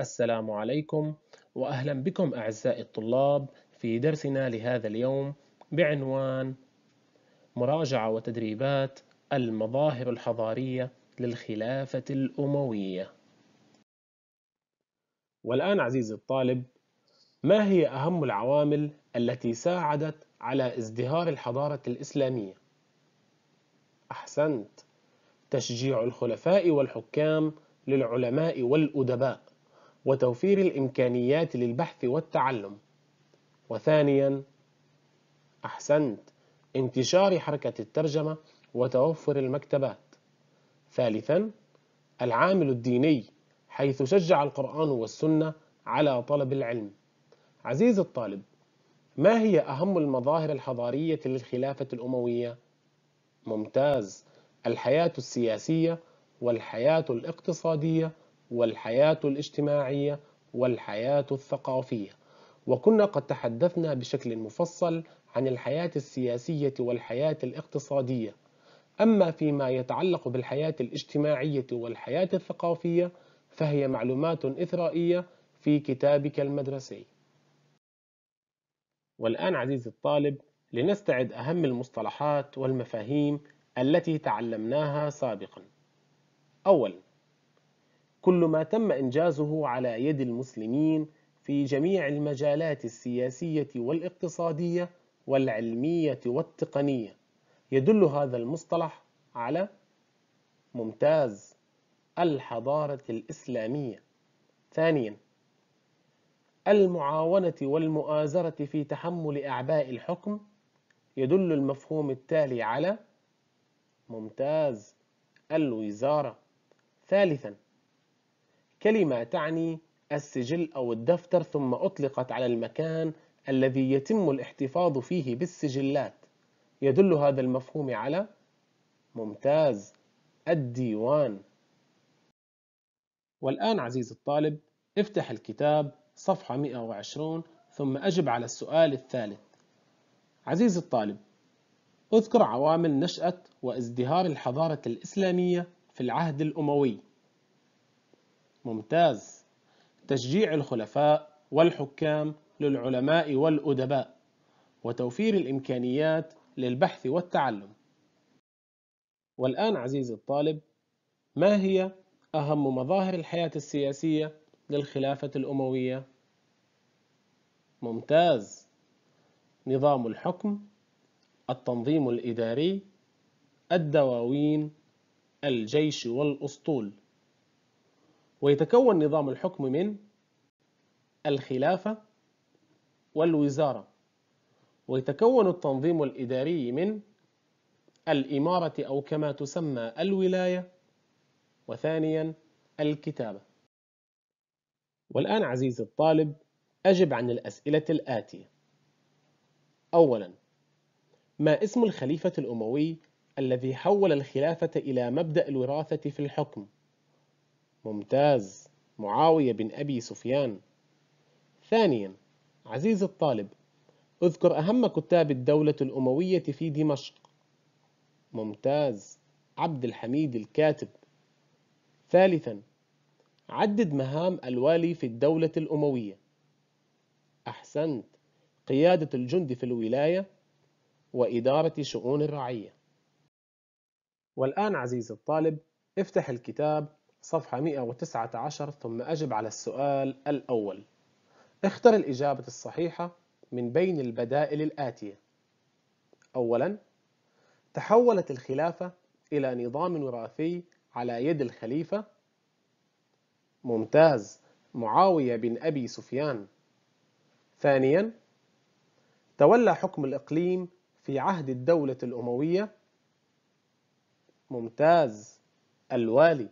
السلام عليكم واهلا بكم اعزائي الطلاب في درسنا لهذا اليوم بعنوان مراجعه وتدريبات المظاهر الحضاريه للخلافه الامويه. والان عزيزي الطالب ما هي اهم العوامل التي ساعدت على ازدهار الحضاره الاسلاميه؟ احسنت تشجيع الخلفاء والحكام للعلماء والادباء وتوفير الإمكانيات للبحث والتعلم وثانيا أحسنت انتشار حركة الترجمة وتوفر المكتبات ثالثا العامل الديني حيث شجع القرآن والسنة على طلب العلم عزيز الطالب ما هي أهم المظاهر الحضارية للخلافة الأموية؟ ممتاز الحياة السياسية والحياة الاقتصادية والحياة الاجتماعية والحياة الثقافية وكنا قد تحدثنا بشكل مفصل عن الحياة السياسية والحياة الاقتصادية أما فيما يتعلق بالحياة الاجتماعية والحياة الثقافية فهي معلومات إثرائية في كتابك المدرسي والآن عزيزي الطالب لنستعد أهم المصطلحات والمفاهيم التي تعلمناها سابقا أولاً كل ما تم إنجازه على يد المسلمين في جميع المجالات السياسية والاقتصادية والعلمية والتقنية يدل هذا المصطلح على ممتاز الحضارة الإسلامية ثانيا المعاونة والمؤازرة في تحمل أعباء الحكم يدل المفهوم التالي على ممتاز الوزارة ثالثا كلمة تعني السجل أو الدفتر ثم أطلقت على المكان الذي يتم الاحتفاظ فيه بالسجلات يدل هذا المفهوم على ممتاز الديوان والآن عزيزي الطالب افتح الكتاب صفحة 120 ثم أجب على السؤال الثالث عزيزي الطالب اذكر عوامل نشأة وازدهار الحضارة الإسلامية في العهد الأموي ممتاز تشجيع الخلفاء والحكام للعلماء والأدباء وتوفير الإمكانيات للبحث والتعلم والآن عزيزي الطالب ما هي أهم مظاهر الحياة السياسية للخلافة الأموية؟ ممتاز نظام الحكم التنظيم الإداري الدواوين الجيش والأسطول ويتكون نظام الحكم من الخلافة والوزارة ويتكون التنظيم الإداري من الإمارة أو كما تسمى الولاية وثانيا الكتابة والآن عزيزي الطالب أجب عن الأسئلة الآتية أولا ما اسم الخليفة الأموي الذي حول الخلافة إلى مبدأ الوراثة في الحكم؟ ممتاز معاوية بن أبي سفيان ثانيا عزيز الطالب اذكر أهم كتاب الدولة الأموية في دمشق ممتاز عبد الحميد الكاتب ثالثا عدد مهام الوالي في الدولة الأموية أحسنت قيادة الجند في الولاية وإدارة شؤون الرعية والآن عزيزي الطالب افتح الكتاب صفحة 119 ثم أجب على السؤال الأول اختر الإجابة الصحيحة من بين البدائل الآتية أولا تحولت الخلافة إلى نظام وراثي على يد الخليفة ممتاز معاوية بن أبي سفيان ثانيا تولى حكم الإقليم في عهد الدولة الأموية ممتاز الوالي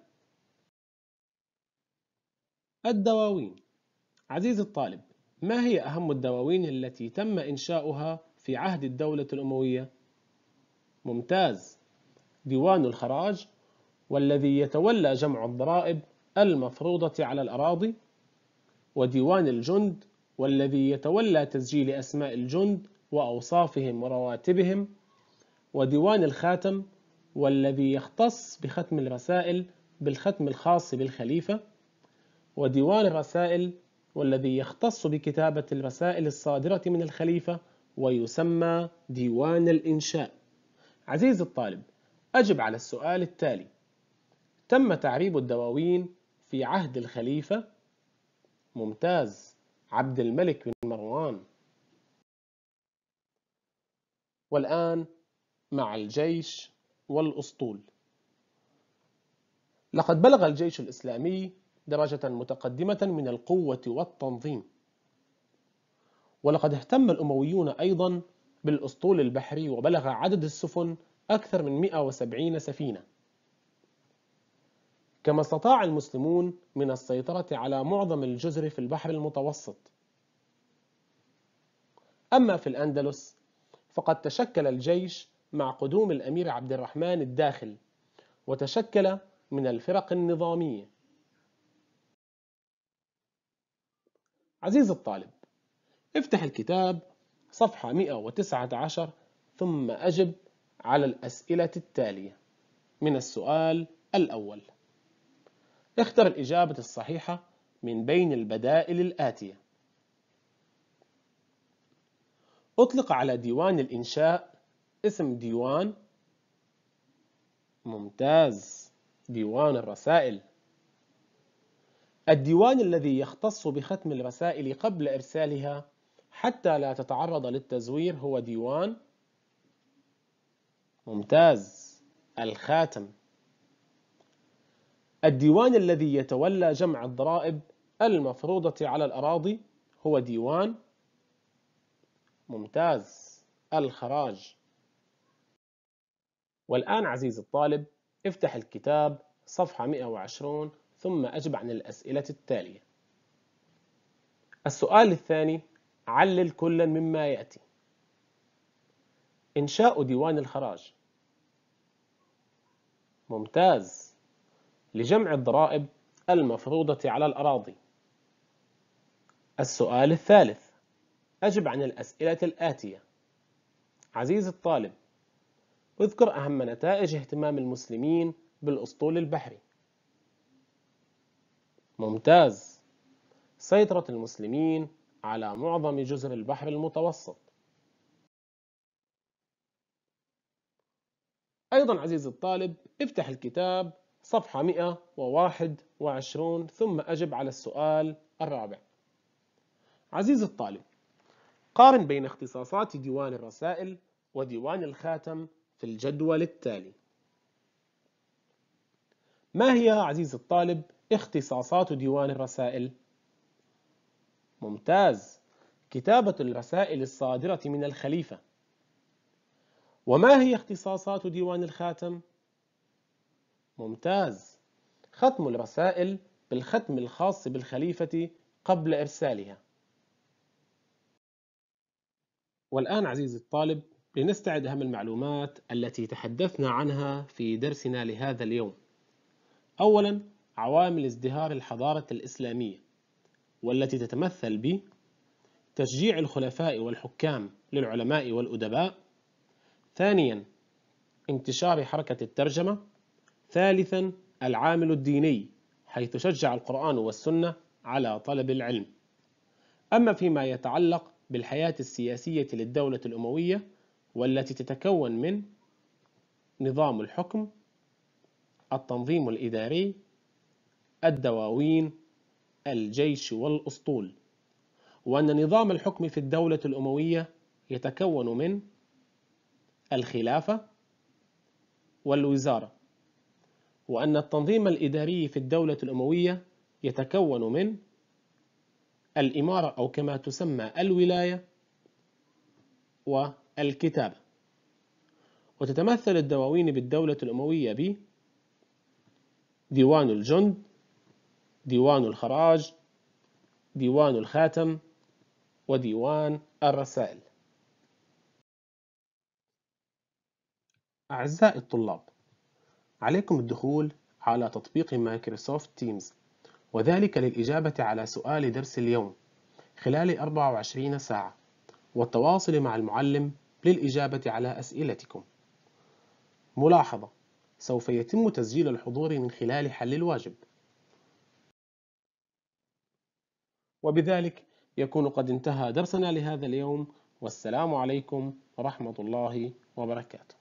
الدواوين عزيزي الطالب ما هي أهم الدواوين التي تم إنشاؤها في عهد الدولة الأموية؟ ممتاز ديوان الخراج والذي يتولى جمع الضرائب المفروضة على الأراضي وديوان الجند والذي يتولى تسجيل أسماء الجند وأوصافهم ورواتبهم وديوان الخاتم والذي يختص بختم الرسائل بالختم الخاص بالخليفة وديوان الرسائل والذي يختص بكتابة الرسائل الصادرة من الخليفة ويسمى ديوان الإنشاء عزيزي الطالب أجب على السؤال التالي تم تعريب الدواوين في عهد الخليفة ممتاز عبد الملك بن مروان والآن مع الجيش والأسطول لقد بلغ الجيش الإسلامي درجة متقدمة من القوة والتنظيم ولقد اهتم الأمويون أيضا بالأسطول البحري وبلغ عدد السفن أكثر من 170 سفينة كما استطاع المسلمون من السيطرة على معظم الجزر في البحر المتوسط أما في الأندلس فقد تشكل الجيش مع قدوم الأمير عبد الرحمن الداخل وتشكل من الفرق النظامية عزيز الطالب افتح الكتاب صفحة 119 ثم أجب على الأسئلة التالية من السؤال الأول اختر الإجابة الصحيحة من بين البدائل الآتية أطلق على ديوان الإنشاء اسم ديوان ممتاز ديوان الرسائل الديوان الذي يختص بختم الرسائل قبل إرسالها حتى لا تتعرض للتزوير هو ديوان ممتاز الخاتم الديوان الذي يتولى جمع الضرائب المفروضة على الأراضي هو ديوان ممتاز الخراج والآن عزيزي الطالب افتح الكتاب صفحة 120 ثم أجب عن الأسئلة التالية السؤال الثاني علل كلا مما يأتي إنشاء ديوان الخراج ممتاز لجمع الضرائب المفروضة على الأراضي السؤال الثالث أجب عن الأسئلة الآتية عزيز الطالب اذكر أهم نتائج اهتمام المسلمين بالأسطول البحري ممتاز سيطرة المسلمين على معظم جزر البحر المتوسط أيضا عزيزي الطالب افتح الكتاب صفحة 121 ثم أجب على السؤال الرابع عزيزي الطالب قارن بين اختصاصات ديوان الرسائل وديوان الخاتم في الجدول التالي ما هي عزيزي الطالب اختصاصات ديوان الرسائل ممتاز كتابة الرسائل الصادرة من الخليفة وما هي اختصاصات ديوان الخاتم؟ ممتاز ختم الرسائل بالختم الخاص بالخليفة قبل إرسالها والآن عزيزي الطالب لنستعد أهم المعلومات التي تحدثنا عنها في درسنا لهذا اليوم أولاً عوامل ازدهار الحضارة الإسلامية والتي تتمثل ب تشجيع الخلفاء والحكام للعلماء والأدباء ثانيا انتشار حركة الترجمة ثالثا العامل الديني حيث شجع القرآن والسنة على طلب العلم أما فيما يتعلق بالحياة السياسية للدولة الأموية والتي تتكون من نظام الحكم التنظيم الإداري الدواوين الجيش والأسطول وأن نظام الحكم في الدولة الأموية يتكون من الخلافة والوزارة وأن التنظيم الإداري في الدولة الأموية يتكون من الإمارة أو كما تسمى الولاية والكتابة وتتمثل الدواوين بالدولة الأموية ب ديوان الجند ديوان الخراج ديوان الخاتم وديوان الرسائل أعزائي الطلاب عليكم الدخول على تطبيق مايكروسوفت تيمز وذلك للإجابة على سؤال درس اليوم خلال 24 ساعة والتواصل مع المعلم للإجابة على أسئلتكم ملاحظة سوف يتم تسجيل الحضور من خلال حل الواجب وبذلك يكون قد انتهى درسنا لهذا اليوم والسلام عليكم ورحمة الله وبركاته